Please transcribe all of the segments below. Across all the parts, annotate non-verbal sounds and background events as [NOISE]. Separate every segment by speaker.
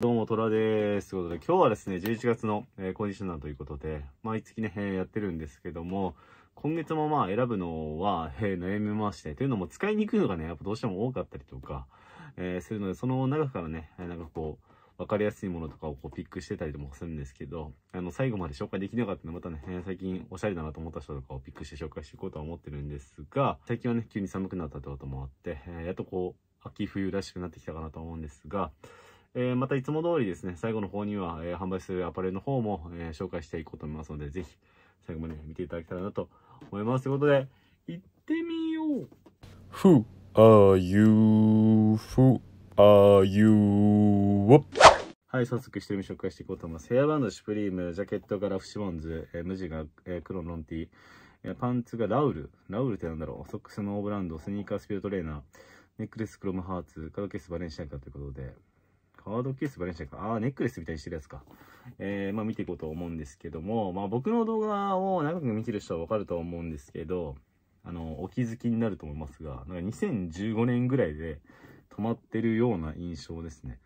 Speaker 1: どうも、トラです。ということで、今日はですね、11月の、えー、コンディショナーということで、毎月ね、えー、やってるんですけども、今月もまあ選ぶのは、えー、悩みまして、というのも使いにくいのがね、やっぱどうしても多かったりとか、えするので、その中からね、なんかこう、わかりやすいものとかをこうピックしてたりともするんですけど、あの、最後まで紹介できなかったので、またね、最近おしゃれだなと思った人とかをピックして紹介していこうとは思ってるんですが、最近はね、急に寒くなったってこともあって、えやっとこう、秋冬らしくなってきたかなと思うんですが、えー、またいつも通りですね、最後の方には、えー、販売するアパレルの方も、えー、紹介していこうと思いますので、ぜひ最後まで見ていただけたらなと思います。ということで、行ってみよう !Who are you?Who are you? はい、早速一人目紹介していこうと思います。ヘアバンド、シュプリーム、ジャケットがラフシモンズ、えー、無地が、えー、黒のロンティ、えー、パンツがラウル、ラウルってなんだろう、ソックスノーブランド、スニーカースピードトレーナー、ネックレスクロムハーツ、カラケースバレンシアンカということで、ハードケースバレンシアか。ああ、ネックレスみたいにしてるやつか。えー、まあ見ていこうと思うんですけども、まあ僕の動画を長く見てる人はわかると思うんですけど、あの、お気づきになると思いますが、なんか2015年ぐらいで止まってるような印象ですね。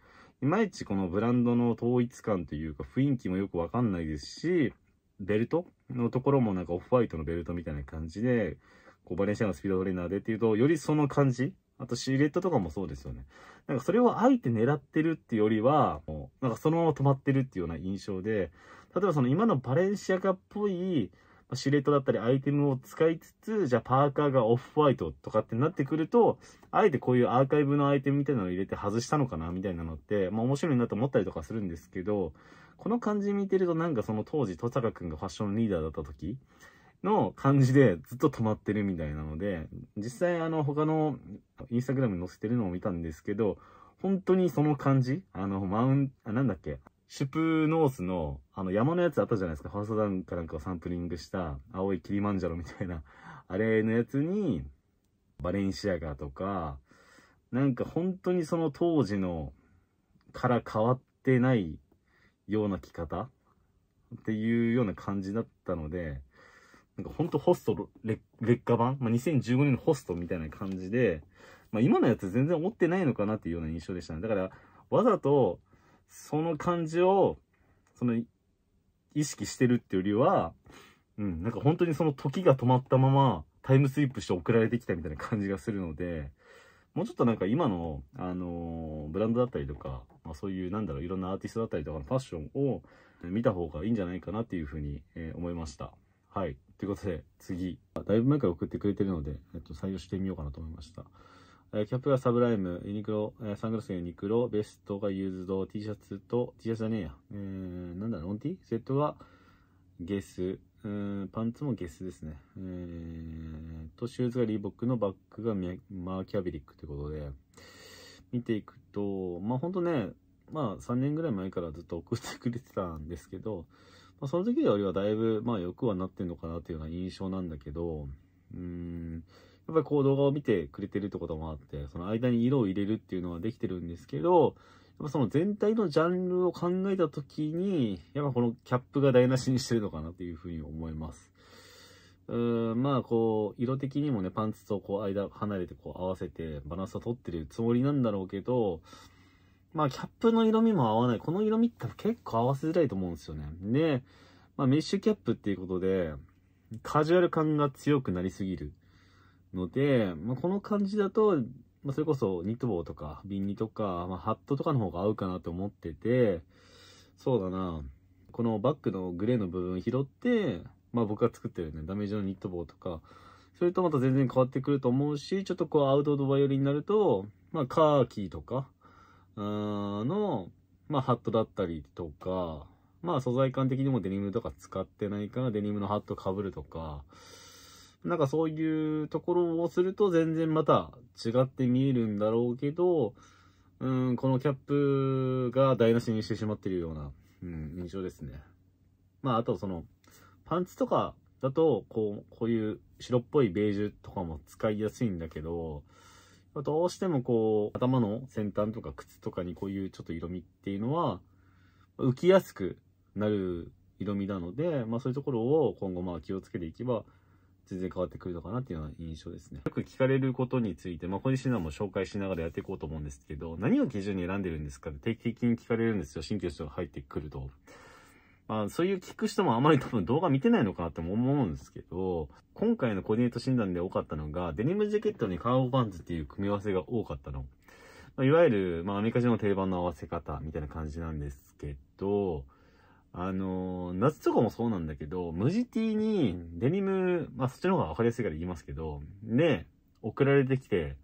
Speaker 1: いまいちこのブランドの統一感というか雰囲気もよくわかんないですし、ベルトのところもなんかオフホワイトのベルトみたいな感じで、こうバレンシアのスピードトレーナーでっていうと、よりその感じあとシルエットとかもそうですよね。なんかそれをあえて狙ってるっていうよりは、もうなんかそのまま止まってるっていうような印象で、例えばその今のバレンシアカっぽいシルエットだったりアイテムを使いつつ、じゃあパーカーがオフホワイトとかってなってくると、あえてこういうアーカイブのアイテムみたいなのを入れて外したのかなみたいなのって、まあ面白いなと思ったりとかするんですけど、この感じ見てるとなんかその当時戸坂くんがファッションリーダーだった時、の感じでずっと止まってるみたいなので、実際あの他のインスタグラムに載せてるのを見たんですけど、本当にその感じあの、マウン、あ、なんだっけシュプノースの、あの、山のやつあったじゃないですか。ファーストダウンかなんかをサンプリングした、青いキリマンジャロみたいな、[LAUGHS] あれのやつに、バレンシアガとか、なんか本当にその当時のから変わってないような着方っていうような感じだったので、なんかほんとホスト劣化版、まあ、2015年のホストみたいな感じで、まあ、今のやつ全然思ってないのかなっていうような印象でしたね。だから、わざと、その感じを、その、意識してるっていうよりは、うん、なんか本当にその時が止まったまま、タイムスリップして送られてきたみたいな感じがするので、もうちょっとなんか今の、あのー、ブランドだったりとか、まあ、そういう、なんだろう、いろんなアーティストだったりとかのファッションを見た方がいいんじゃないかなっていうふうに、えー、思いました。はい。ということで、次。だいぶ前から送ってくれてるので、えっと、採用してみようかなと思いました。えー、キャップがサブライム、ユニクロ、えー、サングラスがユニクロ、ベストがユーズド、T シャツと、T シャツじゃねえや。えー、なんだろう、オンティセットがゲス、うん、パンツもゲスですね。えー、と、シューズがリーボックのバッグがマーキャビリックということで、見ていくと、まあ、ほんとね、まあ、3年ぐらい前からずっと送ってくれてたんですけど、まあ、その時よりはだいぶ、まあ、よくはなってんのかなっていうような印象なんだけど、うん、やっぱりこう動画を見てくれてるってこともあって、その間に色を入れるっていうのはできてるんですけど、やっぱその全体のジャンルを考えた時に、やっぱこのキャップが台無しにしてるのかなというふうに思います。うーんまあこう色的にもねパンツとこう間離れてこう合わせてバランスをとってるつもりなんだろうけどまあ、キャップの色味も合わない。この色味って結構合わせづらいと思うんですよね。で、まあ、メッシュキャップっていうことで、カジュアル感が強くなりすぎるので、まあ、この感じだと、まあ、それこそニット帽とか、ビンニとか、まあ、ハットとかの方が合うかなと思ってて、そうだな。このバッグのグレーの部分拾って、まあ僕が作ってるね、ダメージのニット帽とか、それとまた全然変わってくると思うし、ちょっとこうアウトドア寄りになると、まあカーキーとか、の、まあ、ハットだったりとか、まあ、素材感的にもデニムとか使ってないから、デニムのハット被るとか、なんかそういうところをすると全然また違って見えるんだろうけど、うん、このキャップが台無しにしてしまってるような、うん、印象ですね。まあ、あとその、パンツとかだと、こう、こういう白っぽいベージュとかも使いやすいんだけど、どうしてもこう、頭の先端とか靴とかにこういうちょっと色味っていうのは、浮きやすくなる色味なので、まあそういうところを今後まあ気をつけていけば、全然変わってくるのかなっていうような印象ですね。よく聞かれることについて、まあ、このシナも紹介しながらやっていこうと思うんですけど、何を基準に選んでるんですかって定期的に聞かれるんですよ。神経質が入ってくると。まあ、そういう聞く人もあまり多分動画見てないのかなって思うんですけど、今回のコーディネート診断で多かったのが、デニムジャケットにカーゴパンツっていう組み合わせが多かったの。まあ、いわゆる、まあ、アメリカ人の定番の合わせ方みたいな感じなんですけど、あのー、夏とかもそうなんだけど、無地 T にデニム、まあそっちの方がわかりやすいから言いますけど、ね、送られてきて、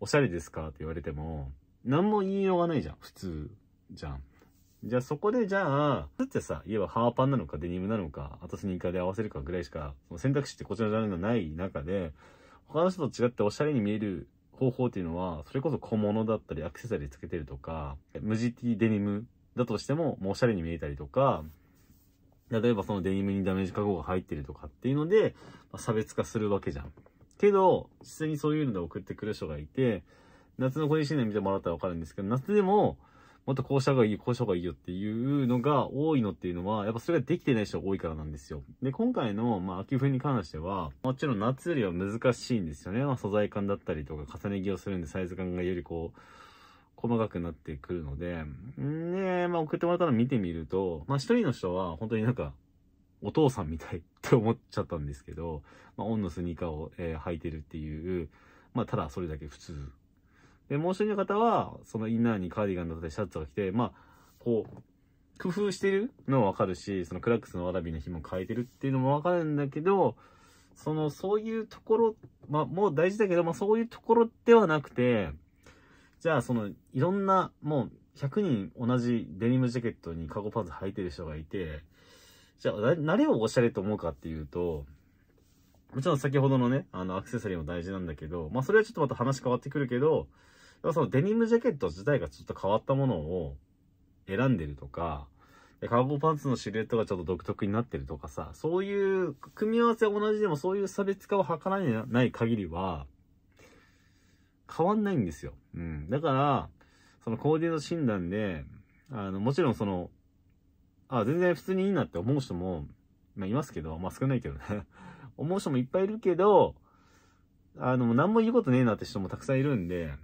Speaker 1: おしゃれですかって言われても、何も言いようがないじゃん、普通じゃん。じゃあそこでじゃあ、だってさ、いえばハーパンなのかデニムなのか、あとスニーカーで合わせるかぐらいしか、その選択肢ってこちらのジャンルがない中で、他の人と違っておしゃれに見える方法っていうのは、それこそ小物だったりアクセサリーつけてるとか、無地 T デニムだとしても、もうおしゃれに見えたりとか、例えばそのデニムにダメージ加工が入ってるとかっていうので、まあ、差別化するわけじゃん。けど、実際にそういうので送ってくる人がいて、夏の個人診断見てもらったらわかるんですけど、夏でも、もっとこうした方がいいよ、こうした方がいいよっていうのが多いのっていうのは、やっぱそれができてない人が多いからなんですよ。で、今回の、まあ、秋冬に関しては、もちろん夏よりは難しいんですよね。まあ、素材感だったりとか、重ね着をするんで、サイズ感がよりこう、細かくなってくるので、ねまあ、送ってもらったの見てみると、まあ、一人の人は、本当になんか、お父さんみたい [LAUGHS] って思っちゃったんですけど、まあ、オンのスニーカーを、えー、履いてるっていう、まあ、ただそれだけ普通で、もう一人の方は、そのインナーにカーディガンだったりシャツを着て、まあ、こう、工夫してるのはわかるし、そのクラックスのわらびの紐変えてるっていうのもわかるんだけど、その、そういうところ、まあ、もう大事だけど、まあ、そういうところではなくて、じゃあ、その、いろんな、もう、100人同じデニムジャケットにカゴパンツ履いてる人がいて、じゃあ、誰をおしゃれと思うかっていうと、もちろん先ほどのね、あの、アクセサリーも大事なんだけど、まあ、それはちょっとまた話変わってくるけど、そのデニムジャケット自体がちょっと変わったものを選んでるとか、カーボンパンツのシルエットがちょっと独特になってるとかさ、そういう組み合わせ同じでもそういう差別化を図らない限りは、変わんないんですよ。うん。だから、そのコーディネート診断で、あの、もちろんその、あ、全然普通にいいなって思う人も、まあ、いますけど、まあ、少ないけどね [LAUGHS] 思う人もいっぱいいるけど、あの、何も言うことねえなって人もたくさんいるんで、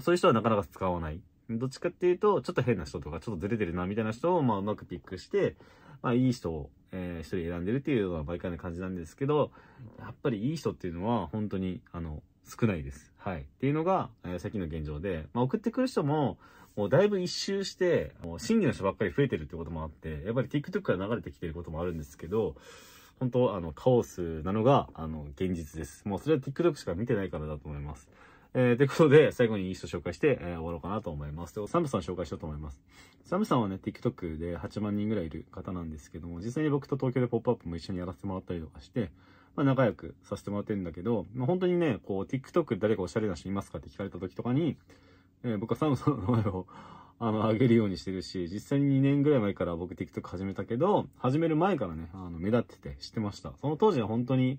Speaker 1: そういう人はなかなか使わない。どっちかっていうと、ちょっと変な人とか、ちょっとずれてるな、みたいな人を、まあ、うまくピックして、まあ、いい人を、えー、一人選んでるっていうような毎回の感じなんですけど、やっぱりいい人っていうのは、本当に、あの、少ないです。はい。っていうのが、えー、さっきの現状で、まあ、送ってくる人も、もうだいぶ一周して、もう真偽の人ばっかり増えてるってこともあって、やっぱり TikTok から流れてきてることもあるんですけど、本当あの、カオスなのが、あの、現実です。もうそれは TikTok しか見てないからだと思います。えー、ということで、最後にいい人紹介して、えー、終わろうかなと思います。で、サムさん紹介しようと思います。サムさんはね、TikTok で8万人ぐらいいる方なんですけども、実際に僕と東京でポップアップも一緒にやらせてもらったりとかして、まあ、仲良くさせてもらってるんだけど、まあ、本当にね、こう、TikTok で誰かおしゃれな人いますかって聞かれた時とかに、えー、僕はサムさんの名前を [LAUGHS] あの、あげるようにしてるし、実際に2年ぐらい前から僕 TikTok 始めたけど、始める前からね、あの、目立ってて知ってました。その当時は本当に、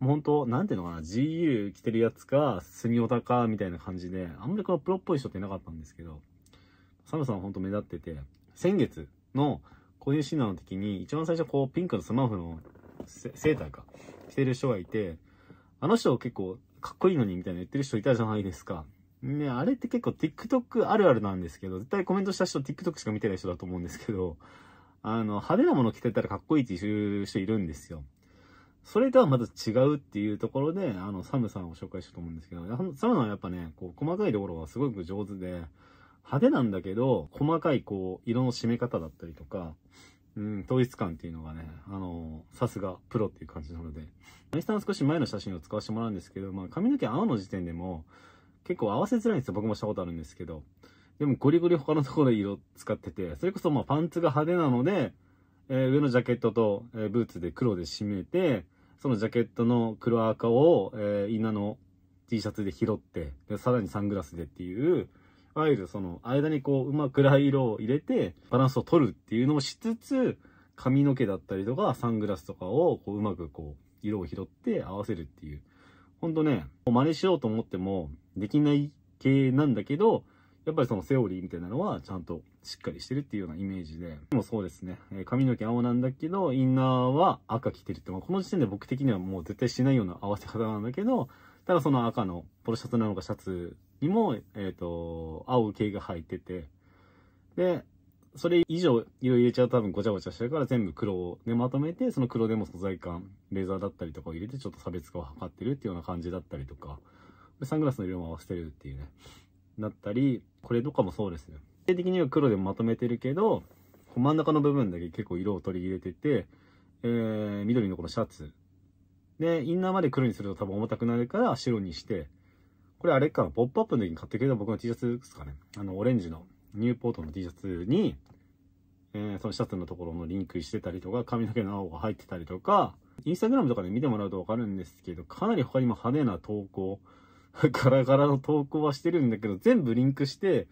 Speaker 1: 本当、なんていうのかな、GU 着てるやつか、スニオタか、みたいな感じで、あんまりこのプロっぽい人っていなかったんですけど、サムさんは本当目立ってて、先月のこういうシの時に、一番最初こう、ピンクのスマホのセーターか、着てる人がいて、あの人結構、かっこいいのにみたいな言ってる人いたじゃないですか。ね、あれって結構 TikTok あるあるなんですけど、絶対コメントした人 TikTok しか見てない人だと思うんですけど、あの、派手なもの着てたらかっこいいっていう人いるんですよ。それとはまた違うっていうところで、あの、サムさんを紹介しようと思うんですけど、サムさんはやっぱね、こう、細かいところがすごく上手で、派手なんだけど、細かいこう、色の締め方だったりとか、うん、統一感っていうのがね、あの、さすがプロっていう感じなので、インスタの少し前の写真を使わせてもらうんですけど、まあ、髪の毛青の時点でも、結構合わせづらいんですよ。僕もしたことあるんですけど。でもゴリゴリ他のところで色使ってて、それこそまあパンツが派手なので、えー、上のジャケットと、えー、ブーツで黒で締めて、そのジャケットの黒赤を、えー、稲の T シャツで拾って、で、さらにサングラスでっていう、いわゆるその間にこう、うまく暗い色を入れて、バランスを取るっていうのをしつつ、髪の毛だったりとか、サングラスとかをこう、うまくこう、色を拾って合わせるっていう。ほんとね、真似しようと思ってもできない系なんだけど、やっぱりそのセオリーみたいなのはちゃんとしっかりしてるっていうようなイメージで。でもそうですね。えー、髪の毛青なんだけど、インナーは赤着てるって、まあ、この時点で僕的にはもう絶対しないような合わせ方なんだけど、ただその赤のポロシャツなのかシャツにも、えっ、ー、と、青系が入ってて、で、それ以上色入れちゃうと多分ごちゃごちゃしてるから全部黒でまとめて、その黒でも素材感、レーザーだったりとかを入れてちょっと差別化を図ってるっていうような感じだったりとか、サングラスの色も合わせてるっていうね、なったり、これとかもそうですね。体的には黒でまとめてるけど、真ん中の部分だけ結構色を取り入れてて、えー、緑のこのシャツ。で、インナーまで黒にすると多分重たくなるから白にして、これあれか、ポップアップの時に買ってくれた僕の T シャツですかね。あの、オレンジのニューポートの T シャツに、えー、そのシャツのところのリンクしてたりとか、髪の毛の青が入ってたりとか、インスタグラムとかで見てもらうとわかるんですけど、かなり他にも派手な投稿、[LAUGHS] ガラガラの投稿はしてるんだけど、全部リンクして、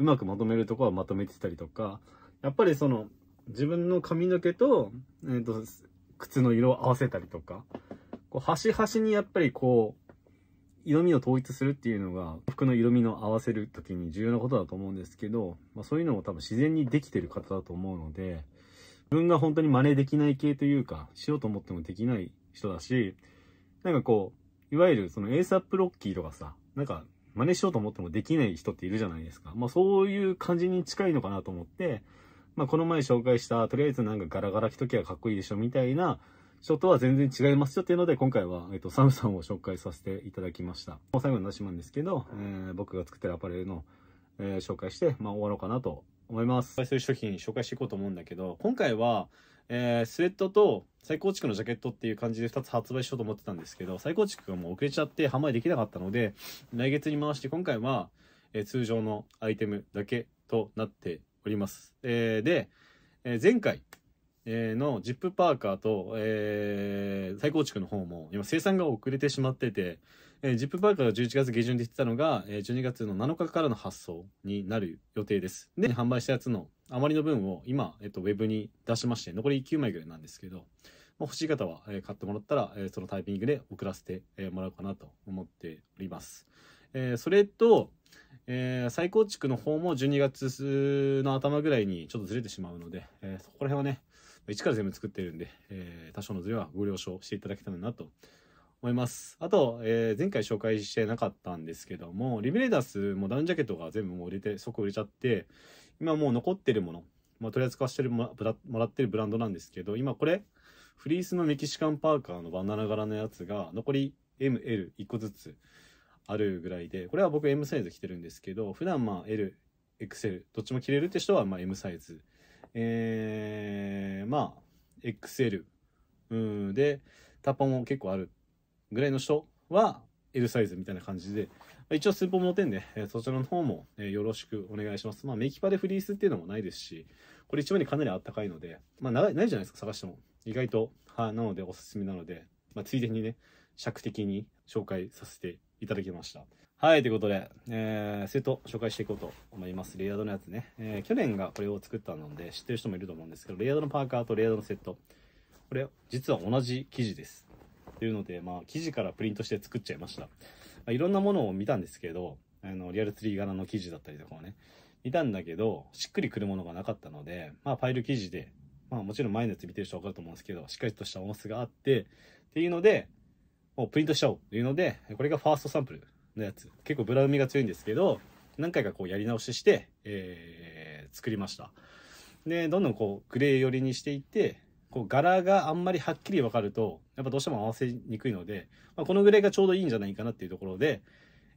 Speaker 1: うまくまとめるとこはまとめてたりとか、やっぱりその、自分の髪の毛と、えっ、ー、と、靴の色を合わせたりとか、こう、端々にやっぱりこう、色味を統一するっていうのが、服の色味の合わせる時に重要なことだと思うんですけど、まあそういうのも多分自然にできてる方だと思うので、自分が本当に真似できない系というか、しようと思ってもできない人だし、なんかこう、いわゆるそのエースアップロッキーとかさ、なんか真似しようと思ってもできない人っているじゃないですか。まあそういう感じに近いのかなと思って、まあこの前紹介した、とりあえずなんかガラガラ着ときゃかっこいいでしょみたいなショットは全然違いますよっていうので、今回は、えっと、サムさんを紹介させていただきました。もう最後のなしなんですけど、えー、僕が作ってるアパレルの、えー、紹介して、まあ終わろうかなと思います。最初商品紹介していこうと思うんだけど、今回は、えー、スウェットと再構築のジャケットっていう感じで2つ発売しようと思ってたんですけど、再構築がもう遅れちゃって販売できなかったので、来月に回して今回は、えー、通常のアイテムだけとなっております。えー、で、え前回、のジップパーカーと、えー、再構築の方も今生産が遅れてしまってて、えー、ジップパーカーが11月下旬で言ってたのが、えー、12月の7日からの発送になる予定です。で、販売したやつの余りの分を今、えっと、ウェブに出しまして、残り9枚ぐらいなんですけど、まあ、欲しい方は、えー、買ってもらったら、えー、そのタイミングで送らせて、えー、もらおうかなと思っております。えー、それと、えー、再構築の方も12月の頭ぐらいにちょっとずれてしまうので、えー、そこら辺はね、一から全部作ってるんで、えー、多少のズレはご了承していただけたらなと思います。あと、えー、前回紹介してなかったんですけども、リベレーダスもダウンジャケットが全部もう売れて、即売れちゃって、今もう残ってるもの、まあ、とりあえずわせてるもらってるブランドなんですけど、今これ、フリースのメキシカンパーカーのバナナ柄のやつが、残り M、L、1個ずつあるぐらいで、これは僕 M サイズ着てるんですけど、普段まあ L、XL、どっちも着れるって人はま M サイズ。えー、まあ、XL うんで、タッパも結構あるぐらいの人は L サイズみたいな感じで、一応スーパーモテンで、えそちらの方も、えよろしくお願いします。まあ、メキパでフリースっていうのもないですし、これ一番にかなりあったかいので、まあ、ないじゃないですか、探しても。意外と、はなのでおすすめなので、まあ、ついでにね、尺的に紹介させていただきました。はい、ということで、えー、セット紹介していこうと思います。レイヤードのやつね。えー、去年がこれを作ったので、知ってる人もいると思うんですけど、レイヤードのパーカーとレイヤードのセット。これ、実は同じ生地です。というので、まあ、生地からプリントして作っちゃいました。まあ、いろんなものを見たんですけど、あの、リアルツリー柄の生地だったりとかをね、見たんだけど、しっくりくるものがなかったので、まあ、パイル生地で、まあ、もちろん前のやつ見てる人わかると思うんですけど、しっかりとした重さがあって、っていうので、もうプリントしちゃおうというので、これがファーストサンプルのやつ結構ブラウミが強いんですけど何回かこうやり直しして、えー、作りましたでどんどんこうグレー寄りにしていってこう柄があんまりはっきり分かるとやっぱどうしても合わせにくいので、まあ、このぐらいがちょうどいいんじゃないかなっていうところで、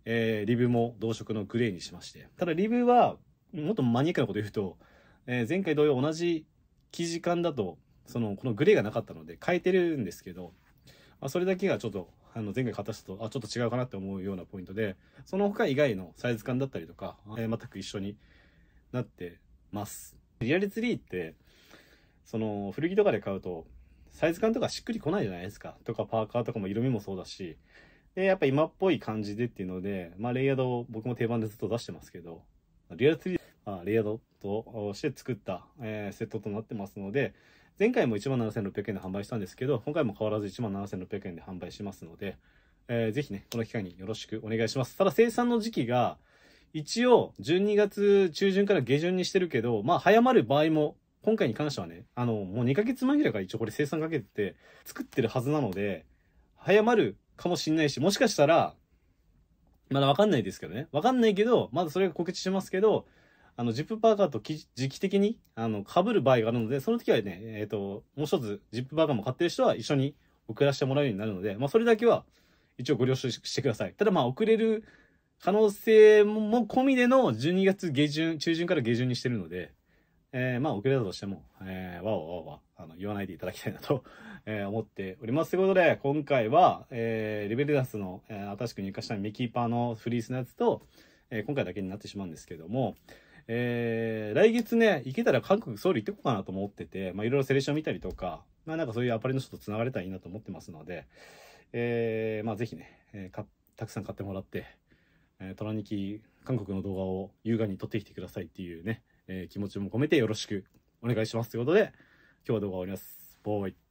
Speaker 1: えー、リブも同色のグレーにしましてただリブはもっとマニアックなこと言うと、えー、前回同様同じ生地感だとそのこのグレーがなかったので変えてるんですけど、まあ、それだけがちょっとあの前回買った人とあちょっと違うかなって思うようなポイントでその他以外のサイズ感だったりとか、えー、全く一緒になってますリアルツリーってその古着とかで買うとサイズ感とかしっくりこないじゃないですかとかパーカーとかも色味もそうだしでやっぱ今っぽい感じでっていうので、まあ、レイヤードを僕も定番でずっと出してますけどリアルツリー、まあ、レイヤードとして作った、えー、セットとなってますので、前回も17,600万円で販売したんですけど、今回も変わらず17,600万円で販売しますので、えー、ぜひね、この機会によろしくお願いします。ただ生産の時期が、一応12月中旬から下旬にしてるけど、まあ早まる場合も、今回に関してはね、あの、もう2ヶ月前ぐらいから一応これ生産かけてて、作ってるはずなので、早まるかもしんないし、もしかしたら、まだわかんないですけどね。わかんないけど、まだそれが告知しますけど、あの、ジップバーガーと時期的に、あの、被る場合があるので、その時はね、えっ、ー、と、もう一つ、ジップバーガーも買ってる人は一緒に送らせてもらうようになるので、まあ、それだけは、一応ご了承してください。ただ、まあ、遅れる可能性も込みでの12月下旬、中旬から下旬にしてるので、えー、まあ、遅れたとしても、えー、わおわおわ、あの、言わないでいただきたいなと、[LAUGHS] えー、思っております。ということで、今回は、えー、リベルダスの、えー、新しく入荷したミキーパーのフリースのやつと、えー、今回だけになってしまうんですけども、えー、来月ね、行けたら韓国ソウル行ってこうかなと思ってて、まあいろいろセレクション見たりとか、まあなんかそういうアパレルの人と繋がれたらいいなと思ってますので、えー、まあぜひね、えー、たくさん買ってもらって、えー、トラニキ韓国の動画を優雅に撮ってきてくださいっていうね、えー、気持ちも込めてよろしくお願いしますということで、今日は動画終わります。ボーイ。